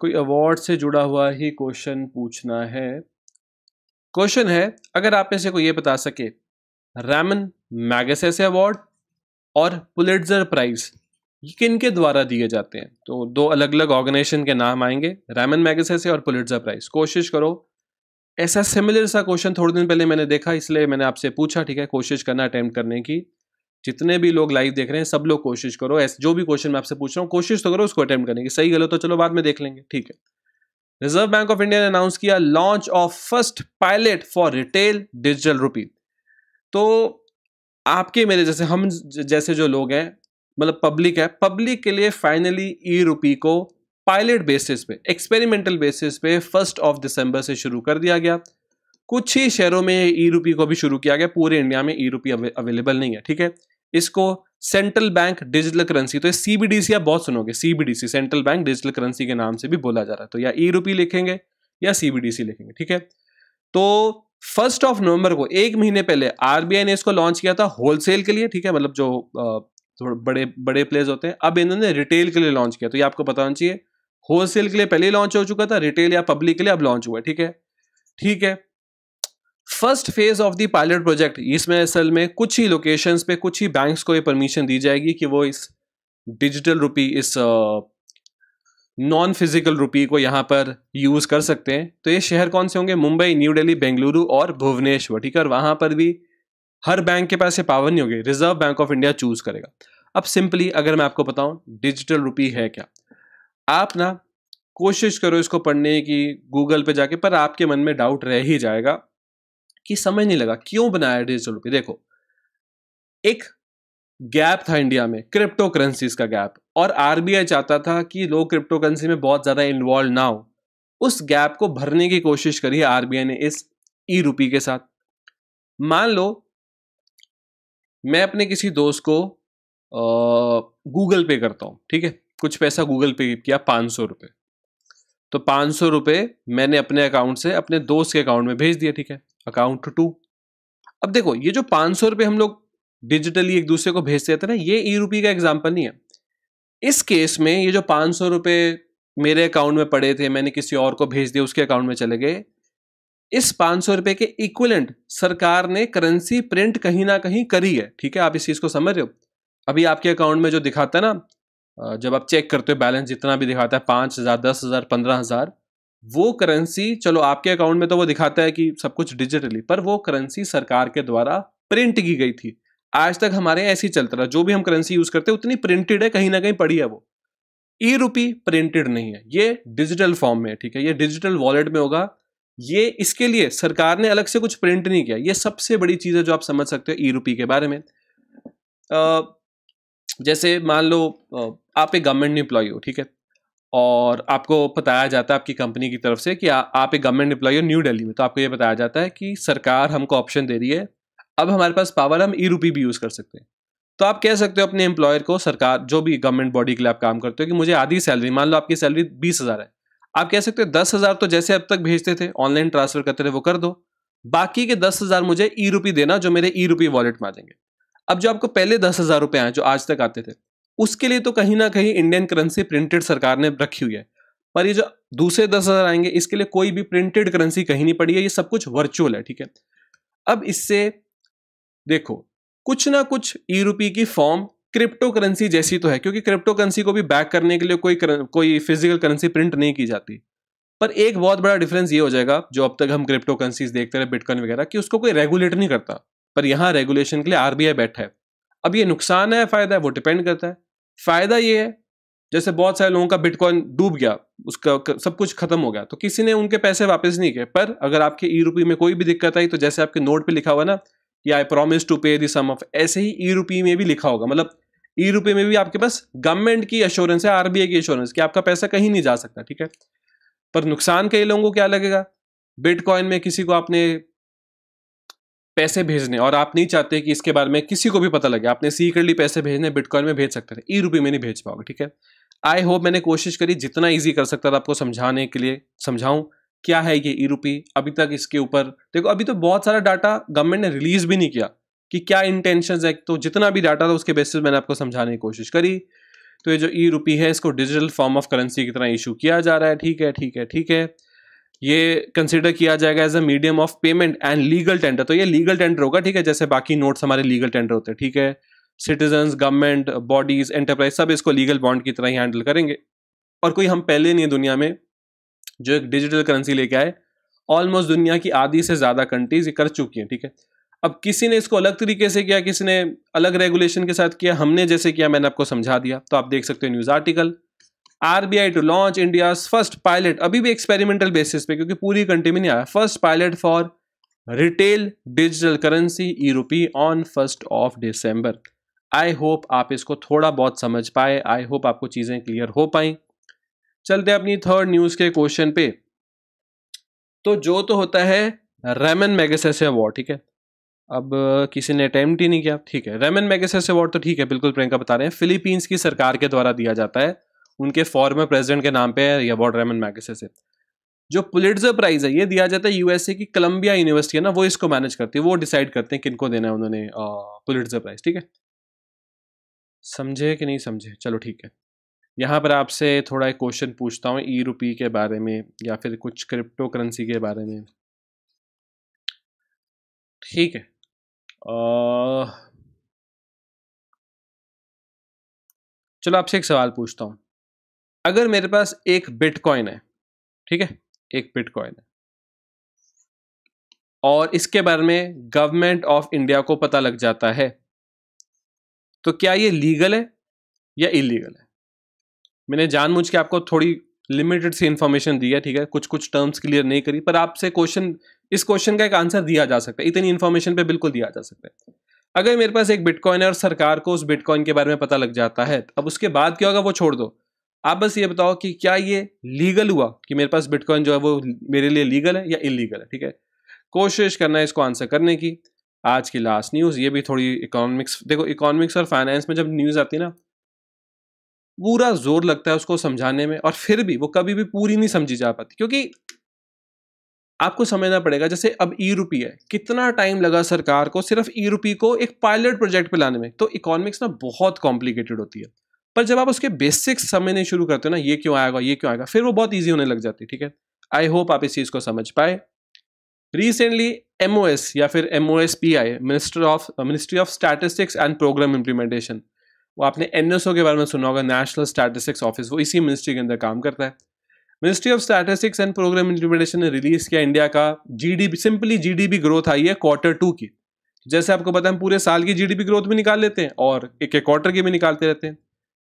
कोई अवार्ड से जुड़ा हुआ ही क्वेश्चन पूछना है क्वेश्चन है अगर आप में से कोई ये बता सके रैमन मैगसेसे अवार्ड और पुलिटजर प्राइज ये किन के द्वारा दिए जाते हैं तो दो अलग अलग ऑर्गेनाइजेशन के नाम आएंगे रैमन मैगसेसे और पुलिटजर प्राइज कोशिश करो ऐसा सिमिलर सा क्वेश्चन थोड़े दिन पहले मैंने देखा इसलिए मैंने आपसे पूछा ठीक है कोशिश करना अटैम्प्ट करने की जितने भी लोग लाइव देख रहे हैं सब लोग कोशिश करो ऐसे जो भी क्वेश्चन मैं आपसे पूछ रहा हूँ कोशिश तो करो उसको अटैम्प्ट करने की सही गलत तो चलो बाद में देख लेंगे ठीक है रिजर्व बैंक ऑफ इंडिया ने अनाउंस किया launch of first pilot for retail digital rupee तो आपके मेरे जैसे हम जैसे जो लोग हैं मतलब पब्लिक है पब्लिक के लिए फाइनली ई रूपी को पायलट बेसिस पे एक्सपेरिमेंटल बेसिस पे फर्स्ट ऑफ दिसंबर से शुरू कर दिया गया कुछ ही शहरों में ई रूपी को भी शुरू किया गया पूरे इंडिया में ई रूपी अवेलेबल नहीं है ठीक है इसको सेंट्रल बैंक डिजिटल करेंसी तो सीबीडीसी आप बहुत सुनोगे CBDC central bank digital currency के नाम से भी बोला जा रहा है तो या ई रूपी लिखेंगे या सीबीडीसी लिखेंगे ठीक है तो फर्स्ट ऑफ नवंबर को एक महीने पहले आरबीआई ने इसको लॉन्च किया था होलसेल के लिए ठीक है मतलब जो थोड़े बड़े बड़े प्लेयर्स होते हैं अब इन्होंने रिटेल के लिए लॉन्च किया तो ये आपको पता होना चाहिए होलसेल के लिए पहले लॉन्च हो चुका था रिटेल या पब्लिक के लिए अब लॉन्च हुआ ठीक है ठीक है first phase of the pilot project इसमें असल में कुछ ही लोकेशन पे कुछ ही बैंक्स को ये परमिशन दी जाएगी कि वो इस डिजिटल रुपी इस नॉन फिजिकल रुपी को यहाँ पर यूज़ कर सकते हैं तो ये शहर कौन से होंगे मुंबई न्यू दिल्ली बेंगलुरु और भुवनेश्वर ठीक है और पर भी हर बैंक के पास ये पावर नहीं होगी reserve bank of India choose करेगा अब सिंपली अगर मैं आपको बताऊं डिजिटल रुपी है क्या आप ना कोशिश करो इसको पढ़ने की गूगल पे जाके पर आपके मन में डाउट रह ही जाएगा कि समझ नहीं लगा क्यों बनाया डिजिटल रुपये देखो एक गैप था इंडिया में क्रिप्टो करेंसीज का गैप और आरबीआई चाहता था कि लोग क्रिप्टो करेंसी में बहुत ज़्यादा इन्वॉल्व ना हो उस गैप को भरने की कोशिश करी है आरबीआई ने इस ई रुपी के साथ मान लो मैं अपने किसी दोस्त को गूगल पे करता हूं ठीक है कुछ पैसा गूगल पे किया पाँच सौ रुपये तो पाँच सौ रुपये मैंने अपने अकाउंट से अपने दोस्त के अकाउंट में भेज दिया ठीक है अकाउंट टू टू अब देखो ये जो पाँच सौ रुपये हम लोग डिजिटली एक दूसरे को भेजते रहते ना ये ई रूपी का एग्जाम्पल नहीं है इस केस में ये जो पाँच सौ रुपये मेरे अकाउंट में पड़े थे मैंने किसी और को भेज दिया उसके अकाउंट में चले गए इस पाँच सौ रुपये के इक्वलेंट सरकार ने करेंसी प्रिंट कहीं ना कहीं करी है ठीक है आप इस चीज़ को समझ रहे हो अभी आपके अकाउंट में जो दिखाता है ना जब आप चेक करते हो बैलेंस जितना भी दिखाता है पाँच हज़ार दस हज़ार पंद्रह हज़ार वो करेंसी चलो आपके अकाउंट में तो वो दिखाता है कि सब कुछ डिजिटली पर वो करेंसी सरकार के द्वारा प्रिंट की गई थी आज तक हमारे यहाँ ऐसे ही चलता रहा जो भी हम करेंसी यूज़ करते हैं उतनी प्रिंटेड है कहीं ना कहीं पड़ी है वो ई रूपी प्रिंटेड नहीं है ये डिजिटल फॉर्म में है ठीक है ये डिजिटल वॉलेट में होगा ये इसके लिए सरकार ने अलग से कुछ प्रिंट नहीं किया ये सबसे बड़ी चीज़ है जो आप समझ सकते हो ई रूपी के बारे में आ, जैसे मान लो आप एक गवर्नमेंट एम्प्लॉय हो ठीक है और आपको बताया जाता है आपकी कंपनी की तरफ से कि आ, आप एक गवर्नमेंट एम्प्लॉय हो न्यू दिल्ली में तो आपको ये बताया जाता है कि सरकार हमको ऑप्शन दे रही है अब हमारे पास पावर हम ई रूपी भी यूज़ कर सकते हैं तो आप कह सकते हो अपने एम्प्लॉयर को सरकार जो भी गवर्नमेंट बॉडी के लिए आप काम करते हो कि मुझे आधी सैलरी मान लो आपकी सैलरी बीस हज़ार है आप कह सकते हो दस हज़ार तो जैसे अब तक भेजते थे ऑनलाइन ट्रांसफर करते थे वो कर दो बाकी के दस हज़ार मुझे ई रूपी देना जो मेरे ई रूपी वॉलेट में आ जाएंगे अब जो आपको पहले दस हज़ार रुपये आए जो आज तक आते थे उसके लिए तो कहीं ना कहीं इंडियन करेंसी प्रिंटेड सरकार ने रखी हुई है पर ये जो दूसरे दस हज़ार आएंगे इसके लिए कोई भी प्रिंटेड करेंसी कहीं नहीं पड़ी है ये सब कुछ वर्चुअल है ठीक है अब इससे देखो कुछ ना कुछ ई रूपी की फॉर्म क्रिप्टो करेंसी जैसी तो है क्योंकि क्रिप्टो करेंसी को भी बैक करने के लिए कोई कोई फिजिकल करेंसी प्रिंट नहीं की जाती पर एक बहुत बड़ा डिफरेंस ये हो जाएगा जो अब तक हम क्रिप्टो करेंसीज देखते रहे बिटकॉइन वगैरह कि उसको कोई रेगुलेट नहीं करता पर यहाँ रेगुलेशन के लिए आरबीआई बैठा है अब ये नुकसान है फ़ायदा है वो डिपेंड करता है फायदा ये है जैसे बहुत सारे लोगों का बिटकॉइन डूब गया उसका सब कुछ खत्म हो गया तो किसी ने उनके पैसे वापस नहीं किए पर अगर आपके ई रूपी में कोई भी दिक्कत आई तो जैसे आपके नोट पे लिखा हुआ ना कि आई प्रॉमिस टू पे दी सम ऑफ ऐसे ही ई रूपी में भी लिखा होगा मतलब ई रूपी में भी आपके पास गवर्नमेंट की एश्योरेंस है आरबीआई की एश्योरेंस कि आपका पैसा कहीं नहीं जा सकता ठीक है पर नुकसान कई लोगों को क्या लगेगा बिटकॉइन में किसी को आपने पैसे भेजने और आप नहीं चाहते कि इसके बारे में किसी को भी पता लगे आपने सीक्रेटली पैसे भेजने बिटकॉइन में भेज सकते थे ई रुपये में नहीं भेज पाओगे ठीक है आई होप मैंने कोशिश करी जितना ईजी कर सकता था आपको समझाने के लिए समझाऊँ क्या है ये ई e रुपी अभी तक इसके ऊपर देखो अभी तो बहुत सारा डाटा गवर्नमेंट ने रिलीज भी नहीं किया कि क्या इंटेंशंस है तो जितना भी डाटा था उसके बेसिस मैंने आपको समझाने की कोशिश करी तो ये जो ई e रुपी है इसको डिजिटल फॉर्म ऑफ करेंसी की तरह इशू किया जा रहा है ठीक है ठीक है ठीक है ये कंसिडर किया जाएगा as a medium of payment and legal tender तो ये लीगल टेंडर होगा ठीक है जैसे बाकी नोट्स हमारे लीगल टेंडर होते हैं ठीक है सिटीजन्स गवर्नमेंट बॉडीज एंटरप्राइज सब इसको लीगल बॉन्ड की तरह ही हैंडल करेंगे और कोई हम पहले नहीं है दुनिया में जो एक डिजिटल करेंसी लेके आए ऑलमोस्ट दुनिया की आधी से ज़्यादा कंट्रीज ये कर चुकी हैं ठीक है अब किसी ने इसको अलग तरीके से किया किसी ने अलग रेगुलेशन के साथ किया हमने जैसे किया मैंने आपको समझा दिया तो आप देख सकते हो news article RBI to launch India first pilot अभी भी एक्सपेरिमेंटल बेसिस पे क्योंकि पूरी कंट्री में नहीं आया first pilot for retail digital currency e rupee on first of December I hope आप इसको थोड़ा बहुत समझ पाए आई होप आपको चीज़ें क्लियर हो पाई चलते अपनी थर्ड न्यूज़ के क्वेश्चन पे तो जो तो होता है रेमन मैगसेस अवार्ड ठीक है अब uh, किसी ने अटेम्प्ट ही नहीं किया ठीक है रेमन मैगसेस अवार्ड तो ठीक है बिल्कुल प्रियंका बता रहे हैं फिलीपींस की सरकार के द्वारा दिया जाता है उनके फॉर्मर प्रेसिडेंट के नाम पे है अबाउट रेमन मैगसे से जो पुलिटजर प्राइज है ये दिया जाता है यूएसए की कलम्बिया यूनिवर्सिटी है ना वो इसको मैनेज करती है वो डिसाइड करते हैं किनको देना है उन्होंने पुलिटजर प्राइज ठीक है समझे कि नहीं समझे चलो ठीक है यहाँ पर आपसे थोड़ा एक क्वेश्चन पूछता हूँ ई रुपी के बारे में या फिर कुछ क्रिप्टो करेंसी के बारे में ठीक है आ... चलो आपसे एक सवाल पूछता हूँ अगर मेरे पास एक बिटकॉइन है ठीक है एक बिटकॉइन है और इसके बारे में गवर्नमेंट ऑफ इंडिया को पता लग जाता है तो क्या ये लीगल है या इलीगल है मैंने जानबूझ के आपको थोड़ी लिमिटेड सी इन्फॉर्मेशन दी है ठीक है कुछ कुछ टर्म्स क्लियर नहीं करी पर आपसे क्वेश्चन इस क्वेश्चन का एक आंसर दिया जा सकता है इतनी इन्फॉर्मेशन पे बिल्कुल दिया जा सकता है अगर मेरे पास एक बिटकॉइन है और सरकार को उस बिटकॉइन के बारे में पता लग जाता है अब उसके बाद क्या होगा वो छोड़ दो आप बस ये बताओ कि क्या ये लीगल हुआ कि मेरे पास बिटकॉइन जो है वो मेरे लिए लीगल है या इलीगल है ठीक है कोशिश करना है इसको आंसर करने की आज की लास्ट न्यूज़ ये भी थोड़ी इकोनॉमिक्स देखो इकोनॉमिक्स और फाइनेंस में जब न्यूज़ आती है ना पूरा जोर लगता है उसको समझाने में और फिर भी वो कभी भी पूरी नहीं समझी जा पाती क्योंकि आपको समझना पड़ेगा जैसे अब ई रूपी है कितना टाइम लगा सरकार को सिर्फ ई रूपी को एक पायलट प्रोजेक्ट पे लाने में तो इकोनॉमिक्स ना बहुत कॉम्प्लिकेटेड होती है पर जब आप उसके बेसिक्स समझने शुरू करते हो ना ये क्यों आएगा ये क्यों आएगा फिर वो बहुत ईजी होने लग जाती है ठीक है आई होप आप इस चीज़ को समझ पाए रिसेंटली एम या फिर M O S P I minister of ministry of statistics and programme implementation वो आपने एन के बारे में सुना होगा नेशनल स्टैटिस्टिक्स ऑफिस वो इसी मिनिस्ट्री के अंदर काम करता है ministry of statistics and programme implementation ने रिलीज़ किया इंडिया का जीडीपी सिंपली जीडीपी ग्रोथ आई है क्वार्टर टू की जैसे आपको पता है हम पूरे साल की जीडीपी ग्रोथ भी निकाल लेते हैं और एक एक क्वार्टर की भी निकालते रहते हैं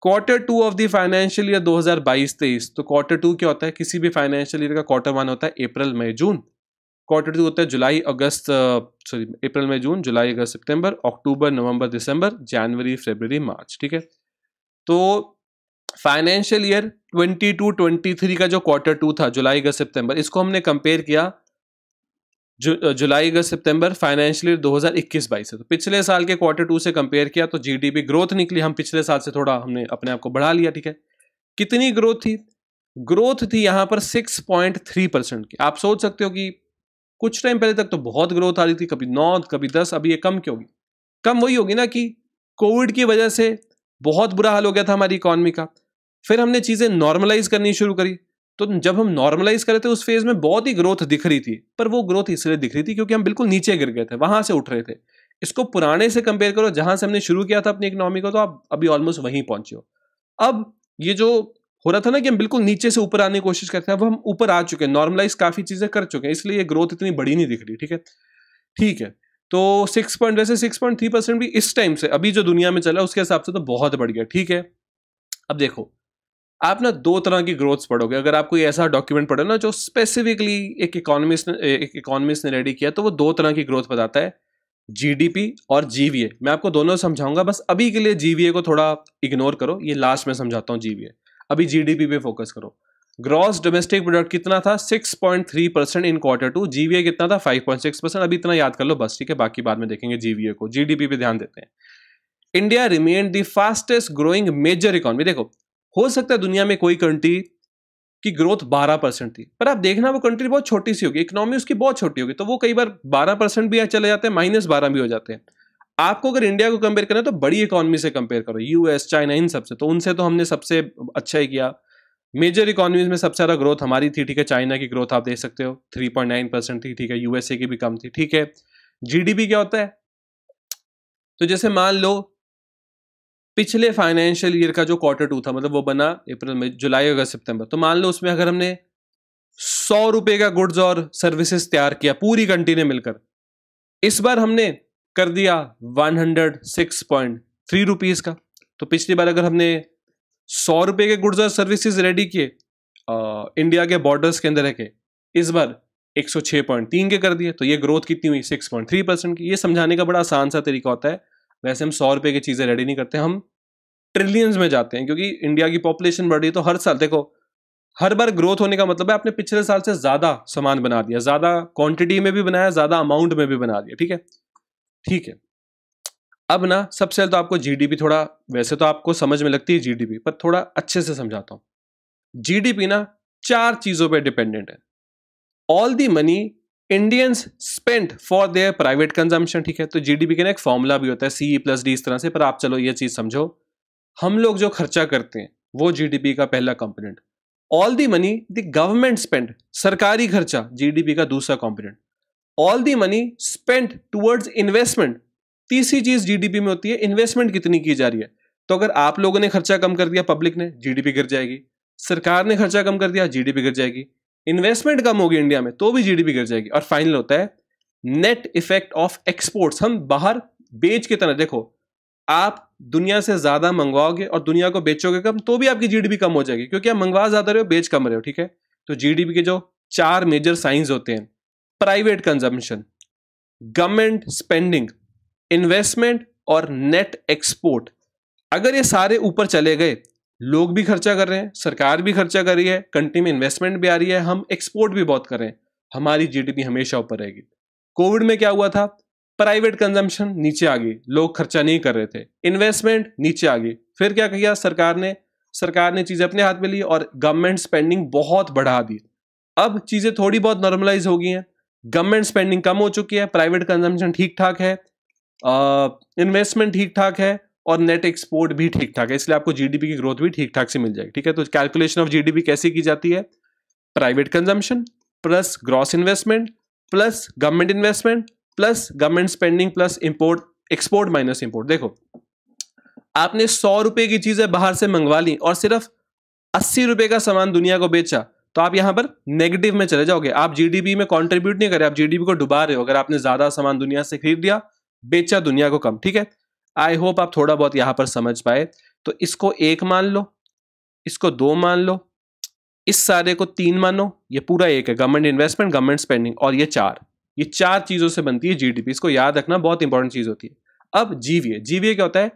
quarter two of the financial year 2022-23 तो क्वार्टर टू क्या होता है किसी भी फाइनेंशियल ईयर का क्वार्टर वन होता है अप्रैल मई जून क्वार्टर टू होता है जुलाई अगस्त सॉरी अप्रैल मई जून जुलाई अगस्त सितंबर अक्टूबर नवंबर दिसंबर जनवरी फरवरी मार्च ठीक है तो फाइनेंशियल ईयर 22-23 का जो क्वार्टर टू था जुलाई अगस्त सितंबर इसको हमने कंपेयर किया जु, जुलाई अगस्त सितंबर फाइनेंशियल ईयर 2021 हजार से तो पिछले साल के क्वार्टर टू से कंपेयर किया तो जीडीपी ग्रोथ निकली हम पिछले साल से थोड़ा हमने अपने आप को बढ़ा लिया ठीक है कितनी ग्रोथ थी ग्रोथ थी यहाँ पर 6.3 परसेंट की आप सोच सकते हो कि कुछ टाइम पहले तक तो बहुत ग्रोथ आ रही थी कभी नौ कभी दस अभी ये कम क्यों होगी कम वही होगी ना कि कोविड की वजह से बहुत बुरा हाल हो गया था हमारी इकॉनमी का फिर हमने चीज़ें नॉर्मलाइज करनी शुरू करी तो जब हम नॉर्मलाइज करे थे उस फेज में बहुत ही ग्रोथ दिख रही थी पर वो ग्रोथ इसलिए दिख रही थी क्योंकि हम बिल्कुल नीचे गिर गए थे वहां से उठ रहे थे इसको पुराने से कंपेयर करो जहां से हमने शुरू किया था अपनी इकोनॉमी को तो आप अभी ऑलमोस्ट वहीं पहुंचे हो अब ये जो हो रहा था ना कि हम बिल्कुल नीचे से ऊपर आने की कोशिश करते हैं अब हम ऊपर आ चुके हैं नॉर्मलाइज काफी चीजें कर चुके हैं इसलिए ये ग्रोथ इतनी बड़ी नहीं दिख रही ठीक है ठीक है तो सिक्स पॉइंट वैसे सिक्स पॉइंट थ्री परसेंट भी इस टाइम से अभी जो दुनिया में चला उसके हिसाब से तो बहुत बढ़ गया ठीक है अब देखो आप ना दो तरह की ग्रोथ्स पढ़ोगे अगर आप कोई ऐसा डॉक्यूमेंट पढ़ो ना जो स्पेसिफिकली एक इकोनॉमिस्ट एक इकोनॉमिस्ट ने रेडी किया तो वो दो तरह की ग्रोथ बताता है जीडीपी और जीवीए मैं आपको दोनों समझाऊंगा बस अभी के लिए जीवीए को थोड़ा इग्नोर करो ये लास्ट में समझाता हूँ जीवीए अभी जीडीपी पे फोकस करो ग्रॉस डोमेस्टिक प्रोडक्ट कितना था 6.3 percent in quarter two GVA कितना था 5.6 परसेंट अभी इतना याद कर लो बस ठीक है बाकी बाद में देखेंगे जीवीए को जीडीपी पे ध्यान देते हैं India remain the fastest growing major economy देखो हो सकता है दुनिया में कोई कंट्री की ग्रोथ 12 परसेंट थी पर आप देखना वो कंट्री बहुत छोटी सी होगी इकोनॉमी उसकी बहुत छोटी होगी तो वो कई बार 12 परसेंट भी चले जाते हैं माइनस बारह भी हो जाते हैं आपको अगर इंडिया को कंपेयर करें तो बड़ी इकोनॉमी से कंपेयर करो यूएस चाइना इन सबसे तो उनसे तो हमने सबसे अच्छा ही किया मेजर इकोनॉमीज में सबसे ज़्यादा ग्रोथ हमारी थी ठीक है चाइना की ग्रोथ आप देख सकते हो नाइन परसेंट थी ठीक है यूएसए की भी कम थी ठीक है जीडीपी क्या होता है तो जैसे मान लो पिछले फाइनेंशियल ईयर का जो क्वार्टर टू था मतलब वो बना अप्रैल में जुलाई अगस्त सितंबर तो मान लो उसमें अगर हमने सौ रुपए का गुड्स और सर्विसेज तैयार किया पूरी कंट्री ने मिलकर इस बार हमने कर दिया one hundred six point three rupees का तो पिछली बार अगर हमने सौ रुपए के गुड्स और सर्विसेज रेडी किए इंडिया के बॉर्डर्स के अंदर रह इस बार 106.3 के कर दिए तो ये ग्रोथ कितनी हुई 6.3 परसेंट की ये समझाने का बड़ा आसान सा तरीका होता है वैसे हम सौ रुपए की चीज़ें रेडी नहीं करते हम ट्रिलियंस में जाते हैं क्योंकि इंडिया की पॉपुलेशन बढ़ रही है तो हर साल देखो हर बार ग्रोथ होने का मतलब है आपने पिछले साल से ज़्यादा सामान बना दिया ज़्यादा क्वांटिटी में भी बनाया ज़्यादा अमाउंट में भी बना दिया ठीक है ठीक है अब ना सबसे तो आपको जीडीपी थोड़ा वैसे तो आपको समझ में लगती है जीडीपी पर थोड़ा अच्छे से समझाता हूँ जीडीपी ना चार चीज़ों पर डिपेंडेंट है all the money Indians spent for their private consumption ठीक है तो जीडीपी के ना एक फॉर्मूला भी होता है सी प्लस डी इस तरह से पर आप चलो ये चीज़ समझो हम लोग जो खर्चा करते हैं वो जीडीपी का पहला component all the money the government spend सरकारी खर्चा जीडीपी का दूसरा component all the money spend towards investment तीसरी चीज़ जीडीपी में होती है इन्वेस्टमेंट कितनी की जा रही है तो अगर आप लोगों ने खर्चा कम कर दिया पब्लिक ने जीडीपी गिर जाएगी सरकार ने खर्चा कम कर दिया जीडीपी गिर जाएगी इन्वेस्टमेंट कम होगी इंडिया में तो भी जीडीपी गिर जाएगी और फाइनल होता है नेट इफेक्ट ऑफ एक्सपोर्ट्स हम बाहर बेच की तरह देखो आप दुनिया से ज़्यादा मंगवाओगे और दुनिया को बेचोगे कम तो भी आपकी जीडीपी कम हो जाएगी क्योंकि आप मंगवा ज़्यादा रहे हो बेच कम रहे हो ठीक है तो जीडीपी के जो चार मेजर साइंस होते हैं private consumption government spending investment और नेट एक्सपोर्ट अगर ये सारे ऊपर चले गए लोग भी खर्चा कर रहे हैं सरकार भी खर्चा कर रही है कंट्री में इन्वेस्टमेंट भी आ रही है हम एक्सपोर्ट भी बहुत कर रहे हैं हमारी जीडीपी हमेशा ऊपर रहेगी कोविड में क्या हुआ था प्राइवेट कंजम्पशन नीचे आ गई लोग खर्चा नहीं कर रहे थे इन्वेस्टमेंट नीचे आ गई फिर क्या किया सरकार ने सरकार ने चीज़ें अपने हाथ में ली और गवर्नमेंट स्पेंडिंग बहुत बढ़ा दी अब चीज़ें थोड़ी बहुत नॉर्मलाइज हो गई हैं गवर्नमेंट स्पेंडिंग कम हो चुकी है प्राइवेट कंजम्पशन ठीक ठाक है इन्वेस्टमेंट ठीक ठाक है और नेट एक्सपोर्ट भी ठीक ठाक है इसलिए आपको जीडीपी की ग्रोथ भी ठीक ठाक से मिल जाएगी ठीक है तो कैलकुलेशन ऑफ जीडीपी कैसे की जाती है private consumption plus gross investment plus government investment plus government spending plus import export minus import देखो आपने सौ रुपए की चीजें बाहर से मंगवा ली और सिर्फ अस्सी रुपए का सामान दुनिया को बेचा तो आप यहां पर नेगेटिव में चले जाओगे आप जीडीपी में कंट्रीब्यूट नहीं कर रहे आप जीडीपी को डुबा रहे हो अगर आपने ज्यादा सामान दुनिया से खरीद दिया बेचा दुनिया को कम ठीक है आई होप आप थोड़ा बहुत यहां पर समझ पाए तो इसको एक मान लो इसको दो मान लो इस सारे को तीन मानो ये पूरा एक है गवर्नमेंट इन्वेस्टमेंट गवर्नमेंट स्पेंडिंग और ये चार ये चार चीज़ों से बनती है जीडीपी इसको याद रखना बहुत इंपॉर्टेंट चीज़ होती है अब जीवीए जीवीए क्या होता है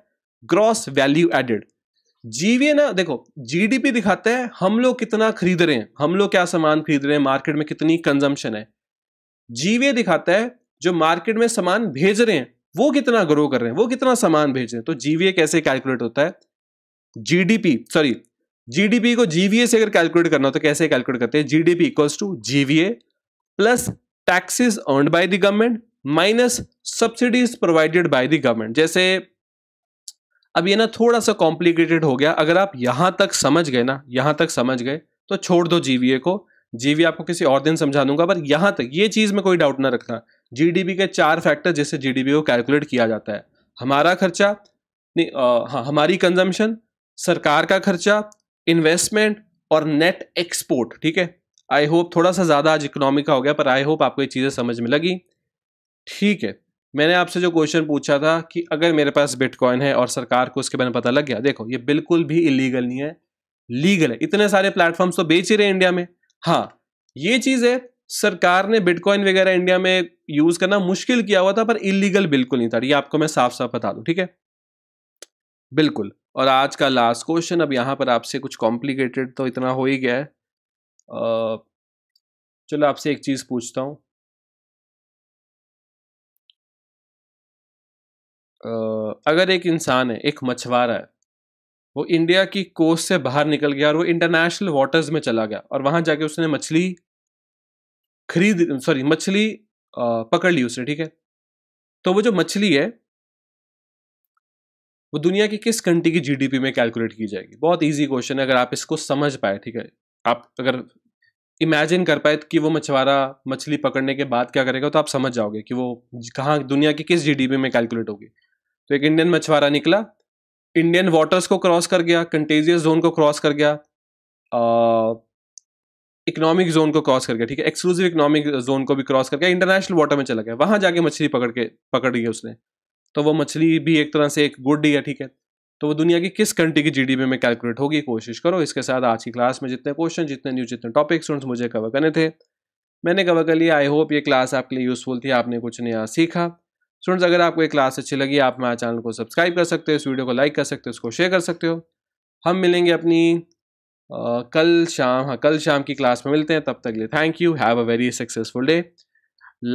ग्रॉस वैल्यू एडेड जीवीए ना देखो जीडीपी दिखाता है हम लोग कितना खरीद रहे हैं हम लोग क्या सामान खरीद रहे हैं मार्केट में कितनी कंजम्पशन है जीवीए दिखाता है जो मार्केट में सामान भेज रहे हैं वो कितना ग्रो कर रहे हैं वो कितना सामान भेज रहे हैं तो जीवीए कैसे कैलकुलेट होता है जीडीपी सॉरी जीडीपी को जीवीए से अगर कैलकुलेट करना हो तो कैसे कैलकुलेट करते हैं GDP equals to GVA plus taxes earn by the government minus subsidies provided by the government जैसे अब ये ना थोड़ा सा कॉम्प्लिकेटेड हो गया अगर आप यहां तक समझ गए ना यहां तक समझ गए तो छोड़ दो जीवीए को जीवीए आपको किसी और दिन समझा दूंगा पर यहां तक ये चीज में कोई डाउट ना रखना जीडीपी के चार फैक्टर जैसे जीडीपी को कैलकुलेट किया जाता है हमारा खर्चा नहीं हाँ हमारी कंजम्पशन सरकार का खर्चा इन्वेस्टमेंट और नेट एक्सपोर्ट ठीक है आई होप थोड़ा सा ज़्यादा आज इकोनॉमी का हो गया पर आई होप आपको ये चीज़ें समझ में लगी ठीक है मैंने आपसे जो क्वेश्चन पूछा था कि अगर मेरे पास बिटकॉइन है और सरकार को उसके बारे में पता लग गया देखो ये बिल्कुल भी इलीगल नहीं है लीगल है इतने सारे प्लेटफॉर्म्स तो बेच ही रहे इंडिया में हाँ ये चीज़ है सरकार ने बिटकॉइन वगैरह इंडिया में यूज करना मुश्किल किया हुआ था पर इलीगल बिल्कुल नहीं था ये आपको मैं साफ साफ बता दूं ठीक है बिल्कुल और आज का लास्ट क्वेश्चन अब यहां पर आपसे कुछ कॉम्प्लिकेटेड तो इतना हो ही गया है चलो आपसे एक चीज पूछता हूं अगर एक इंसान है एक मछुआरा है वो इंडिया की कोस्ट से बाहर निकल गया और वो इंटरनेशनल वाटर्स में चला गया और वहां जाके उसने मछली खरीद सॉरी मछली पकड़ ली उसने ठीक है तो वो जो मछली है वो दुनिया की किस कंट्री की जीडीपी में कैलकुलेट की जाएगी बहुत इजी क्वेश्चन है अगर आप इसको समझ पाए ठीक है आप अगर इमेजिन कर पाए कि वो मछुआरा मछली पकड़ने के बाद क्या करेगा तो आप समझ जाओगे कि वो कहाँ दुनिया की किस जीडीपी में कैलकुलेट होगी तो एक इंडियन मछुआरा निकला इंडियन वाटर्स को क्रॉस कर गया कंटेजियस जोन को क्रॉस कर गया आ, इकोनॉमिक जोन को क्रॉस करके ठीक है एक्सक्लूसिव इकोनॉमिक जोन को भी क्रॉस करके इंटरनेशनल वाटर में चला गया वहां जाके मछली पकड़ के पकड़ गई उसने तो वो मछली भी एक तरह से एक गुड ही है ठीक है तो वो दुनिया की किस कंट्री की जीडीपी में कैलकुलेट होगी कोशिश करो इसके साथ आज की क्लास में जितने क्वेश्चन जितने न्यूज जितने टॉपिक स्टूडेंट्स मुझे कवर करने थे मैंने कवर कर लिया आई होप ये क्लास आपके लिए यूजफुल थी आपने कुछ नया सीखा स्टूडेंट्स अगर आपको ये क्लास अच्छी लगी आप हमारे चैनल को सब्सक्राइब कर सकते हो इस वीडियो को लाइक कर सकते हो इसको शेयर कर सकते हो हम मिलेंगे अपनी कल शाम हाँ कल शाम की क्लास में मिलते हैं तब तक लिए thank you have a very successful day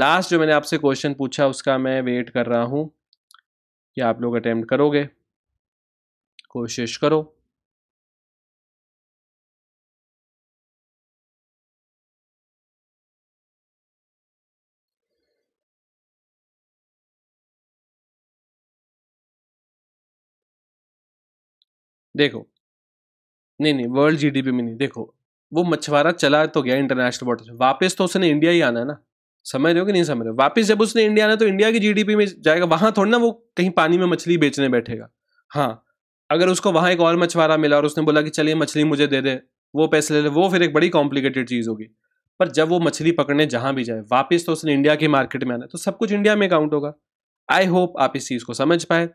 last जो मैंने आपसे क्वेश्चन पूछा उसका मैं वेट कर रहा हूँ कि आप लोग अटैम्प्ट करोगे कोशिश करो देखो नहीं नहीं वर्ल्ड जीडीपी में नहीं देखो वो मछुआरा चला तो गया इंटरनेशनल बॉर्डर से वापस तो उसने इंडिया ही आना है ना समझ रहे हो कि नहीं समझ रहे वापस जब उसने इंडिया आना तो इंडिया की जीडीपी में जाएगा वहाँ थोड़ी ना वो कहीं पानी में मछली बेचने बैठेगा हाँ अगर उसको वहाँ एक और मछुआरा मिला और उसने बोला कि चलिए मछली मुझे दे दे वो पैसे ले ले वो फिर एक बड़ी कॉम्प्लिकेटेड चीज़ होगी पर जब वो मछली पकड़ने जहाँ भी जाए वापस तो उसने इंडिया के मार्केट में आना तो सब कुछ इंडिया में काउंट होगा आई होप आप इस चीज़ को समझ पाए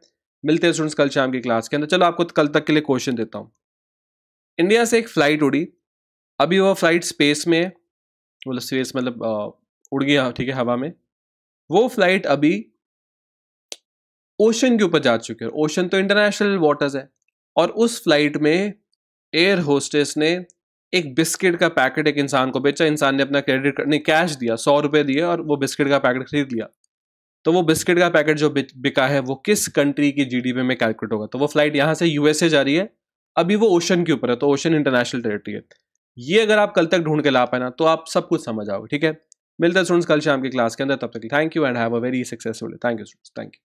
मिलते हैं स्टूडेंट्स कल शाम की क्लास के अंदर चलो आपको कल तक के लिए क्वेश्चन देता हूँ इंडिया से एक फ़्लाइट उड़ी अभी वो फ्लाइट स्पेस में है मतलब स्पेस मतलब उड़ गया ठीक है हवा में वो फ्लाइट अभी ओशन के ऊपर जा चुके हैं ओशन तो इंटरनेशनल वाटर्स है और उस फ्लाइट में एयर होस्टेस ने एक बिस्किट का पैकेट एक इंसान को बेचा इंसान ने अपना क्रेडिट नहीं कैश दिया सौ रुपये दिए और वो बिस्किट का पैकेट खरीद लिया तो वो बिस्किट का पैकेट जो बिका है वो किस कंट्री की जीडीपी में कैलकुलेट होगा तो वो फ्लाइट यहाँ से यूएसए जा रही है अभी वो ओशन के ऊपर है तो ओशन इंटरनेशनल टेरिटरी है ये अगर आप कल तक ढूंढ के ला पाए ना तो आप सब कुछ समझ आओगे ठीक है मिलते हैं स्टूडेंट्स कल शाम की क्लास के अंदर तब तक thank you and have a very successful thank you students thank you